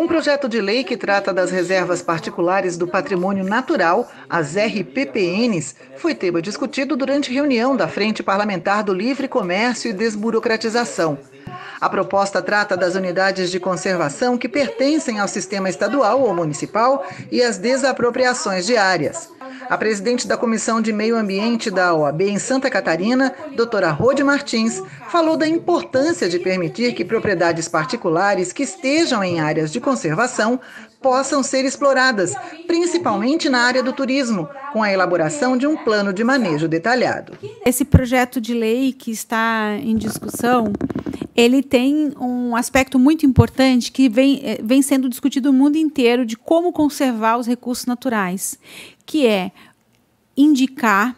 Um projeto de lei que trata das reservas particulares do patrimônio natural, as RPPNs, foi tema discutido durante reunião da Frente Parlamentar do Livre Comércio e Desburocratização. A proposta trata das unidades de conservação que pertencem ao sistema estadual ou municipal e as desapropriações de áreas a presidente da Comissão de Meio Ambiente da OAB em Santa Catarina, doutora Rode Martins, falou da importância de permitir que propriedades particulares que estejam em áreas de conservação possam ser exploradas, principalmente na área do turismo, com a elaboração de um plano de manejo detalhado. Esse projeto de lei que está em discussão ele tem um aspecto muito importante que vem, eh, vem sendo discutido o mundo inteiro de como conservar os recursos naturais, que é indicar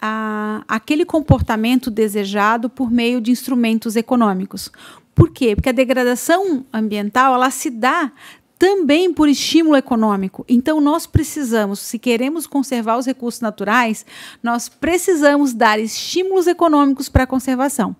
a, aquele comportamento desejado por meio de instrumentos econômicos. Por quê? Porque a degradação ambiental ela se dá também por estímulo econômico. Então, nós precisamos, se queremos conservar os recursos naturais, nós precisamos dar estímulos econômicos para a conservação.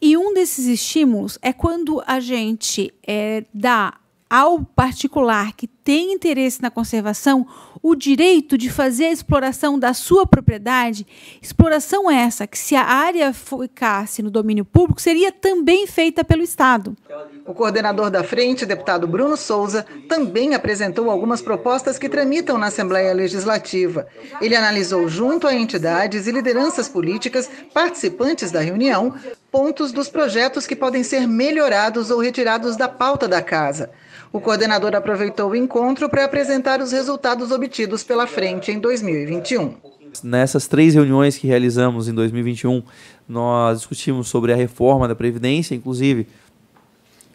E um desses estímulos é quando a gente é, dá ao particular que tem interesse na conservação o direito de fazer a exploração da sua propriedade, exploração essa que, se a área ficasse no domínio público, seria também feita pelo Estado. Então, o coordenador da frente, deputado Bruno Souza, também apresentou algumas propostas que tramitam na Assembleia Legislativa. Ele analisou, junto a entidades e lideranças políticas participantes da reunião, pontos dos projetos que podem ser melhorados ou retirados da pauta da casa. O coordenador aproveitou o encontro para apresentar os resultados obtidos pela frente em 2021. Nessas três reuniões que realizamos em 2021, nós discutimos sobre a reforma da Previdência, inclusive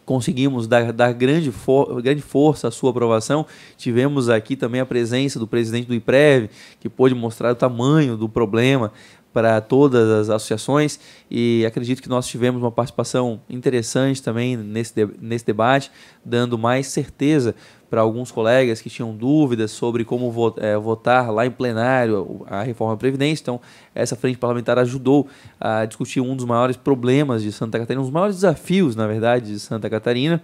conseguimos dar, dar grande, for, grande força à sua aprovação. Tivemos aqui também a presença do presidente do IPREV, que pôde mostrar o tamanho do problema para todas as associações e acredito que nós tivemos uma participação interessante também nesse, de, nesse debate, dando mais certeza para alguns colegas que tinham dúvidas sobre como eh, votar lá em plenário a reforma da Previdência. Então, essa frente parlamentar ajudou a discutir um dos maiores problemas de Santa Catarina, um dos maiores desafios, na verdade, de Santa Catarina.